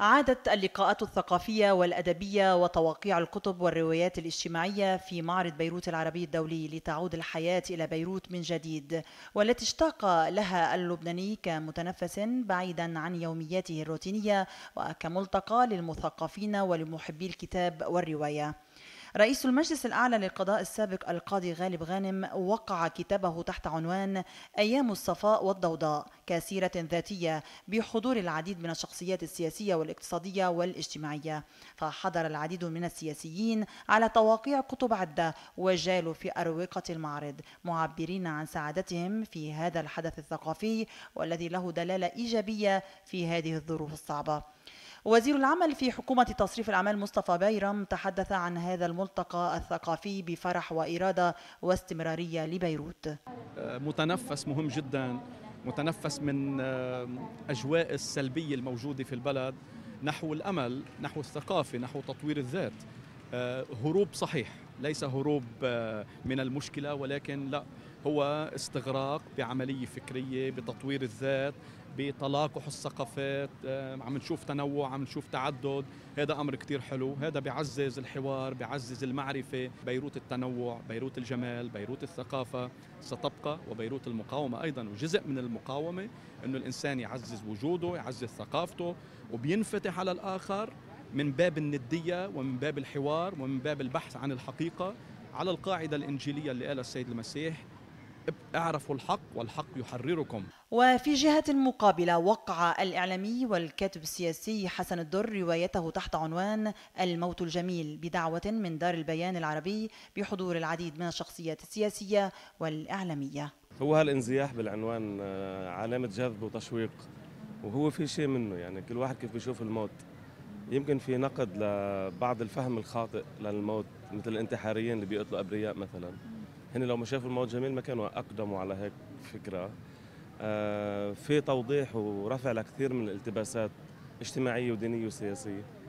عادت اللقاءات الثقافية والأدبية وتوقيع الكتب والروايات الاجتماعية في معرض بيروت العربي الدولي لتعود الحياة إلى بيروت من جديد والتي اشتاق لها اللبناني كمتنفس بعيدا عن يومياته الروتينية وكملتقى للمثقفين ولمحبي الكتاب والرواية رئيس المجلس الأعلى للقضاء السابق القاضي غالب غانم وقع كتابه تحت عنوان أيام الصفاء والضوضاء كسيرة ذاتية بحضور العديد من الشخصيات السياسية والاقتصادية والاجتماعية فحضر العديد من السياسيين على تواقيع كتب عدة وجالوا في أروقة المعرض معبرين عن سعادتهم في هذا الحدث الثقافي والذي له دلالة إيجابية في هذه الظروف الصعبة وزير العمل في حكومة تصريف الأعمال مصطفى بيرم تحدث عن هذا الملتقى الثقافي بفرح وإرادة واستمرارية لبيروت متنفس مهم جدا متنفس من أجواء السلبية الموجودة في البلد نحو الأمل نحو الثقافة نحو تطوير الذات آه، هروب صحيح ليس هروب آه، من المشكلة ولكن لا هو استغراق بعملية فكرية بتطوير الذات بتلاقح الثقافات آه، عم نشوف تنوع عم نشوف تعدد هذا أمر كتير حلو هذا بيعزز الحوار بيعزز المعرفة بيروت التنوع بيروت الجمال بيروت الثقافة ستبقى وبيروت المقاومة أيضا وجزء من المقاومة أنه الإنسان يعزز وجوده يعزز ثقافته وبينفتح على الآخر من باب الندية ومن باب الحوار ومن باب البحث عن الحقيقة على القاعدة الإنجيلية اللي قالها السيد المسيح اعرفوا الحق والحق يحرركم وفي جهة مقابلة وقع الإعلامي والكاتب السياسي حسن الدر روايته تحت عنوان الموت الجميل بدعوة من دار البيان العربي بحضور العديد من الشخصيات السياسية والإعلامية هو هالانزياح بالعنوان آه، علامة جذب وتشويق وهو في شيء منه يعني كل واحد كيف بيشوف الموت يمكن في نقد لبعض الفهم الخاطئ للموت مثل الانتحاريين اللي بيقتلوا أبرياء مثلاً هن يعني لو ما شافوا الموت جميل ما كانوا اقدموا على هيك فكره آه، في توضيح ورفع لكثير من الالتباسات اجتماعيه ودينيه وسياسيه